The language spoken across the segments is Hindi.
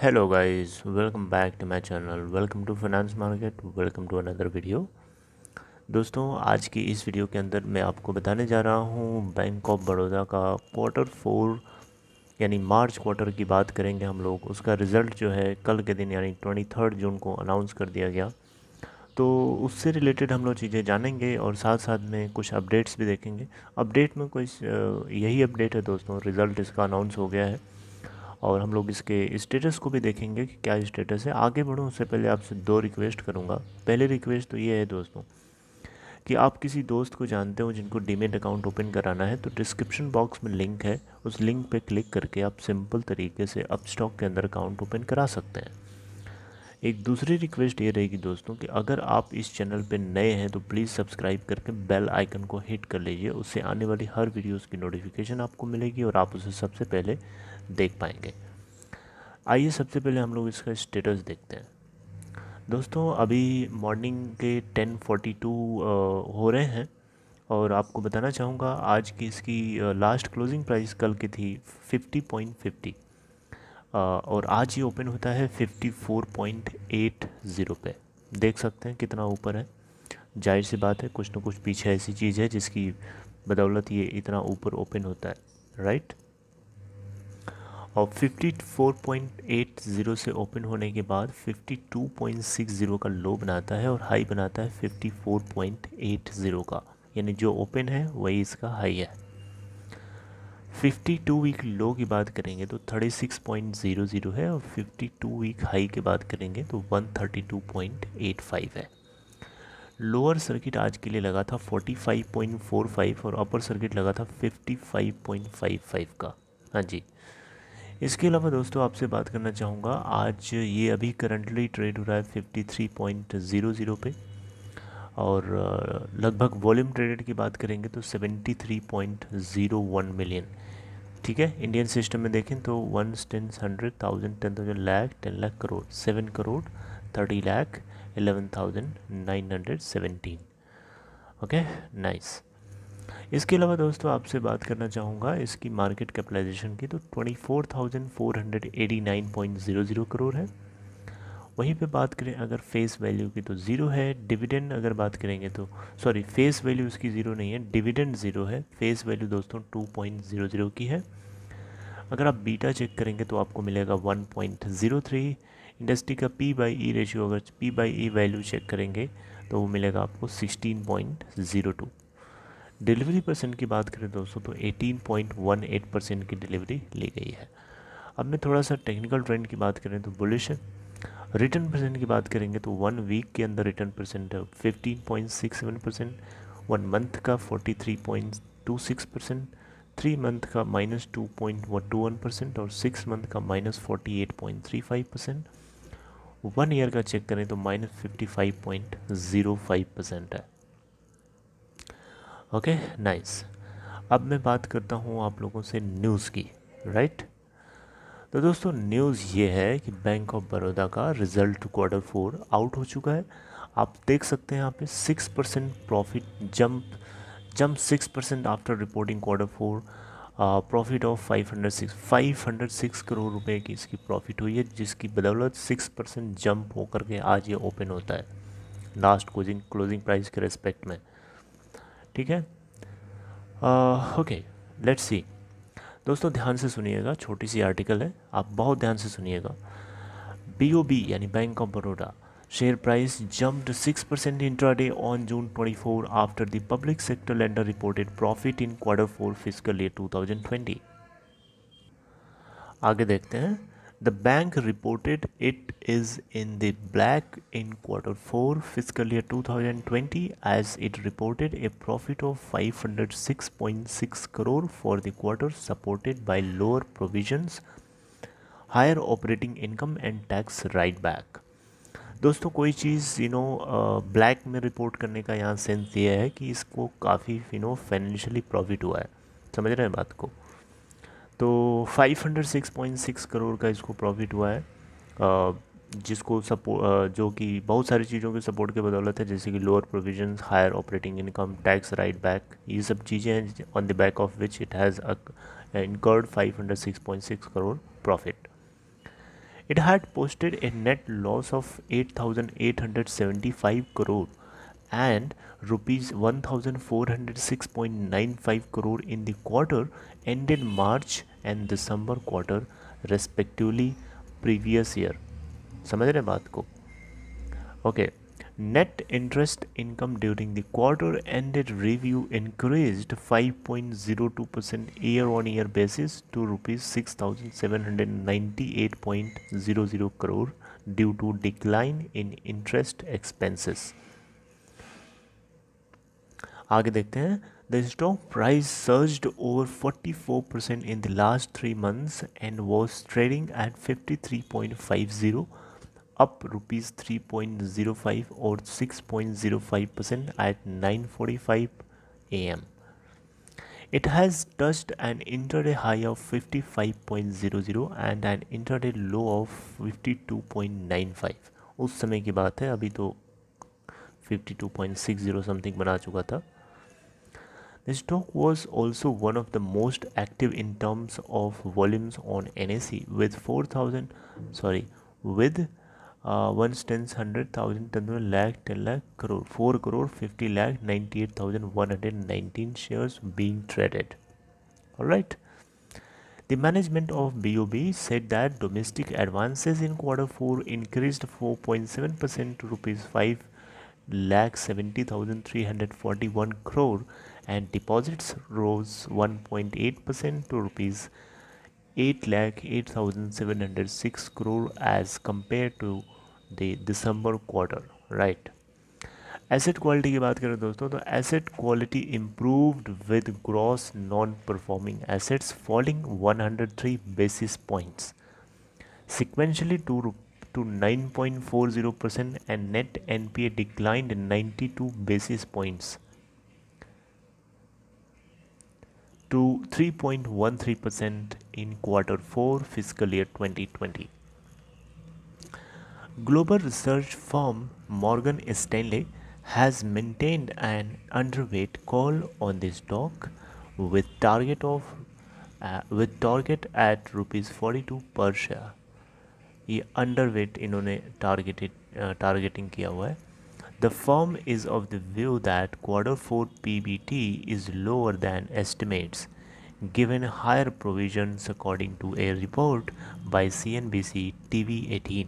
hello guys welcome back to my channel welcome to finance market welcome to another video दोस्तों आज की इस वीडियो के अंदर मैं आपको बताने जा रहा हूँ बैंक ऑफ बड़ौदा का क्वार्टर फोर यानी मार्च क्वार्टर की बात करेंगे हम लोग उसका रिज़ल्ट जो है कल के दिन यानी ट्वेंटी थर्ड जून को अनाउंस कर दिया गया तो उससे रिलेटेड हम लोग चीज़ें जानेंगे और साथ साथ में कुछ अपडेट्स भी देखेंगे अपडेट में कोई यही अपडेट है दोस्तों रिज़ल्ट इसका अनाउंस हो गया है और हम लोग इसके स्टेटस को भी देखेंगे कि क्या स्टेटस है आगे बढ़ूँ उससे पहले आपसे दो रिक्वेस्ट करूँगा पहले रिक्वेस्ट तो ये है दोस्तों कि आप किसी दोस्त को जानते हो जिनको डीमेट अकाउंट ओपन कराना है तो डिस्क्रिप्शन बॉक्स में लिंक है उस लिंक पे क्लिक करके आप सिंपल तरीके से अपस्टॉक के अंदर अकाउंट ओपन करा सकते हैं एक दूसरी रिक्वेस्ट ये रहेगी दोस्तों कि अगर आप इस चैनल पे नए हैं तो प्लीज़ सब्सक्राइब करके बेल आइकन को हिट कर लीजिए उससे आने वाली हर वीडियोस की नोटिफिकेशन आपको मिलेगी और आप उसे सबसे पहले देख पाएंगे आइए सबसे पहले हम लोग इसका स्टेटस देखते हैं दोस्तों अभी मॉर्निंग के टेन हो रहे हैं और आपको बताना चाहूँगा आज की इसकी लास्ट क्लोजिंग प्राइस कल की थी फिफ्टी पॉइंट फिफ्टी और आज ये ओपन होता है 54.80 पे देख सकते हैं कितना ऊपर है जाहिर सी बात है कुछ ना कुछ पीछे ऐसी चीज़ है जिसकी बदौलत ये इतना ऊपर ओपन होता है राइट और 54.80 से ओपन होने के बाद 52.60 का लो बनाता है और हाई बनाता है 54.80 का यानी जो ओपन है वही इसका हाई है 52 वीक लो की बात करेंगे तो 36.00 है और 52 वीक हाई की बात करेंगे तो 132.85 है लोअर सर्किट आज के लिए लगा था 45.45 और अपर सर्किट लगा था 55.55 का हाँ जी इसके अलावा दोस्तों आपसे बात करना चाहूँगा आज ये अभी करंटली ट्रेड हो रहा है 53.00 पे और लगभग वॉल्यूम ट्रेडेड की बात करेंगे तो 73.01 मिलियन ठीक है इंडियन सिस्टम में देखें तो one ten hundred thousand ten thousand lakh ten lakh crore seven crore thirty lakh eleven thousand nine hundred seventeen okay nice इसके अलावा दोस्तों आपसे बात करना चाहूँगा इसकी मार्केट कैपिटलाइजेशन की तो twenty four thousand four hundred eighty nine point zero zero crore है वहीं पे बात करें अगर फेस वैल्यू की तो ज़ीरो है डिविडेंड अगर बात करेंगे तो सॉरी फेस वैल्यू उसकी ज़ीरो नहीं है डिविडेंड ज़ीरो है फेस वैल्यू दोस्तों टू पॉइंट ज़ीरो ज़ीरो की है अगर आप बीटा चेक करेंगे तो आपको मिलेगा one point zero three industry का पी बाई ई रेशियो अगर P by E value check करेंगे तो वो मिलेगा आपको sixteen point zero two delivery percent की बात करें दोस्तों तो eighteen point one eight percent की डिलीवरी ली गई है अब मैं थोड़ा सा टेक्निकल ट्रेंड की बात करें तो बुलिश है रिटर्न परसेंट की बात करेंगे तो वन वीक के अंदर रिटर्न परसेंट है fifteen point six seven percent one month का forty three point two six percent three month का minus two point one two one percent और सिक्स मंथ का minus forty eight point three five percent one year का चेक करें तो minus fifty five point zero five percent है ओके okay, नाइस nice. अब मैं बात करता हूँ आप लोगों से न्यूज़ की राइट right? तो दोस्तों न्यूज़ ये है कि बैंक ऑफ बड़ौदा का रिज़ल्ट क्वार्टर फोर आउट हो चुका है आप देख सकते हैं यहाँ पे six percent profit jump jump six percent after reporting quarter four profit of five hundred six five hundred six crore रुपए की इसकी प्रॉफिट हुई है जिसकी बदौलत सिक्स परसेंट जंप होकर के आज ये ओपन होता है लास्ट क्लोजिंग क्लोजिंग प्राइस के रेस्पेक्ट में ठीक है ओके लेट्स सी दोस्तों ध्यान से सुनिएगा छोटी सी आर्टिकल है आप बहुत ध्यान से सुनिएगा बी ओ यानी bank of Baroda share price jumped six percent intraday on June twenty four after the public sector lender reported profit in quarter four physical year two thousand twenty आगे देखते हैं The bank reported it is in the black in quarter 4 fiscal year 2020 as it reported a profit of 506.6 crore for the quarter supported by lower provisions, higher operating income and tax write back. दोस्तों कोई चीज़ यू नो ब्लैक में रिपोर्ट करने का यहाँ सेंस ये है कि इसको काफ़ी यू नो फाइनेंशियली प्रॉफिट हुआ है समझ रहे हैं बात को तो 506.6 करोड़ का इसको प्रॉफिट हुआ है जिसको सपोर्ट जो कि बहुत सारी चीज़ों के सपोर्ट के बदौलत है जैसे कि lower provision higher operating income tax write back ये सब चीज़ें हैं on the back of which it has had 506.6 a net loss of eight thousand eight hundred seventy 8,875 crore and rupees 1406.95 crore in the quarter ended March and December quarter respectively previous year समझ रहे बात को okay net interest income during the quarter ended review increased 5.02 percent year on year basis to rupees six thousand seven hundred ninety eight point zero zero crore due to decline in interest expenses आगे देखते हैं the stock price surged over 44 percent in the last three months and was trading at 53.50 up rupees three point zero five और six point zero five percent eight nine forty five A M It has touched an intraday high of 55.00 and an intraday low of 52.95. उस समय की बात है अभी तो 52.60 समथिंग बना चुका था The stock was also one of the most active in terms of volumes on NSE with 4000 sorry with uh, lakh, ten lakh crore, four crore, fifty lakh, ninety-eight thousand one hundred nineteen shares being traded. All right. The management of BOB said that domestic advances in quarter four increased 4.7 percent to rupees five lakh seventy thousand three hundred forty-one crore and deposits rose 1.8% to rupees 8 lakh 8706 crore as compared to the December quarter, right? Asset quality की बात करें दोस्तों तो asset quality improved with gross non performing assets falling 103 basis points sequentially to to 9.40% and net NPA declined 92 basis points to 3.13% in quarter 4 fiscal year 2020. Global research firm Morgan Stanley has maintained an underweight call on the stock with target of uh, with target at rupees 42 पर शेयर ये अंडरवेट इन्होंने टारगेटेड टारगेटिंग किया हुआ है The firm is of the view that quarter 4 PBT is lower than estimates, given higher provisions according to a report by CNBC TV18.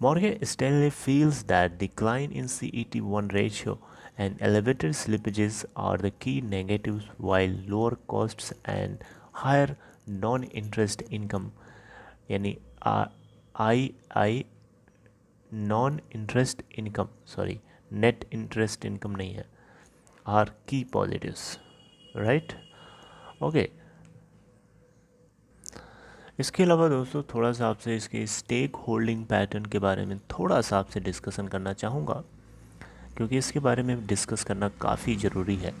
Morgan Stanley feels that decline in CET1 ratio and elevated slippages are the key negatives while lower costs and higher non-interest income any uh, I, I, non interest income sorry net interest income नहीं है आर की पॉजिटिव्स राइट ओके इसके अलावा दोस्तों थोड़ा सा आपसे इसके स्टेक होल्डिंग पैटर्न के बारे में थोड़ा सा आपसे डिस्कशन करना चाहूँगा क्योंकि इसके बारे में डिस्कस करना काफ़ी ज़रूरी है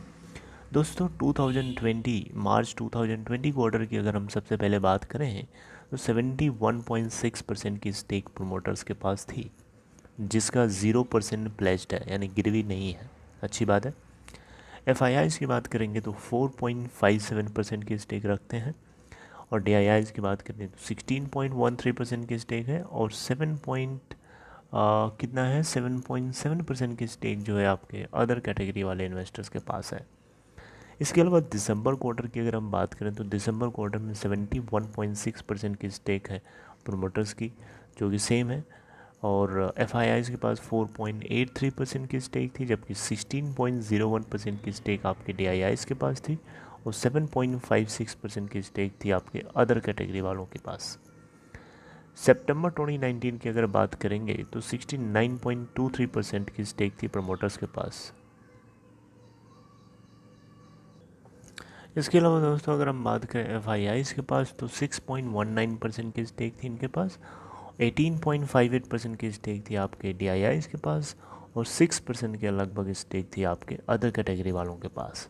दोस्तों 2020 मार्च 2020 क्वार्टर की अगर हम सबसे पहले बात करें तो 71.6 परसेंट की स्टेक प्रोमोटर्स के पास थी जिसका ज़ीरो परसेंट प्लेस्ड है यानी गिरवी नहीं है अच्छी बात है एफ की बात करेंगे तो four point five seven percent की स्टेक रखते हैं और डी की बात करें तो sixteen point one three percent की स्टेक है और सेवन पॉइंट कितना है सेवन पॉइंट सेवन परसेंट की स्टेक जो है आपके अदर कैटेगरी वाले इन्वेस्टर्स के पास है इसके अलावा दिसंबर क्वार्टर की अगर हम बात करें तो दिसंबर क्वार्टर में seventy one point six percent की स्टेक है प्रोमोटर्स की जो कि सेम है और एफ के पास 4.83 परसेंट की स्टेक थी जबकि 16.01 परसेंट की स्टेक आपके डी के पास थी और 7.56 परसेंट की स्टेक थी आपके अदर कैटेगरी वालों के पास सितंबर 2019 की अगर बात करेंगे तो 69.23 परसेंट की स्टेक थी प्रमोटर्स के पास इसके अलावा दोस्तों अगर हम बात करें एफ के पास तो 6.19 परसेंट की स्टेक थी इनके पास 18.58 परसेंट की स्टेक थी आपके डी के पास और 6 परसेंट के लगभग स्टेक थी आपके अदर कैटेगरी वालों के पास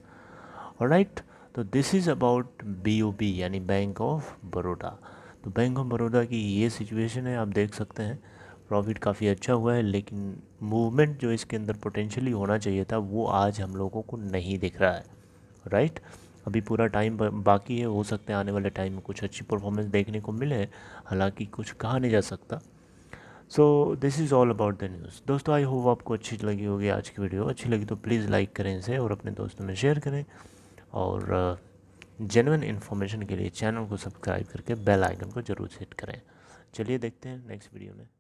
और राइट तो दिस इज़ अबाउट बी यानी बैंक ऑफ बड़ौदा तो बैंक ऑफ बड़ौदा की ये सिचुएशन है आप देख सकते हैं प्रॉफिट काफ़ी अच्छा हुआ है लेकिन मूवमेंट जो इसके अंदर पोटेंशियली होना चाहिए था वो आज हम लोगों को नहीं दिख रहा है राइट right? अभी पूरा टाइम बाकी है हो सकता है आने वाले टाइम में कुछ अच्छी परफॉर्मेंस देखने को मिले हालांकि कुछ कहा नहीं जा सकता so this is all about the news दोस्तों आई होप आपको अच्छी लगी होगी आज की वीडियो अच्छी लगी तो प्लीज़ लाइक करें इसे और अपने दोस्तों में शेयर करें और जेनवन इन्फॉर्मेशन के लिए चैनल को सब्सक्राइब करके बेल आइकन को ज़रूर सेट करें चलिए देखते हैं नेक्स्ट वीडियो में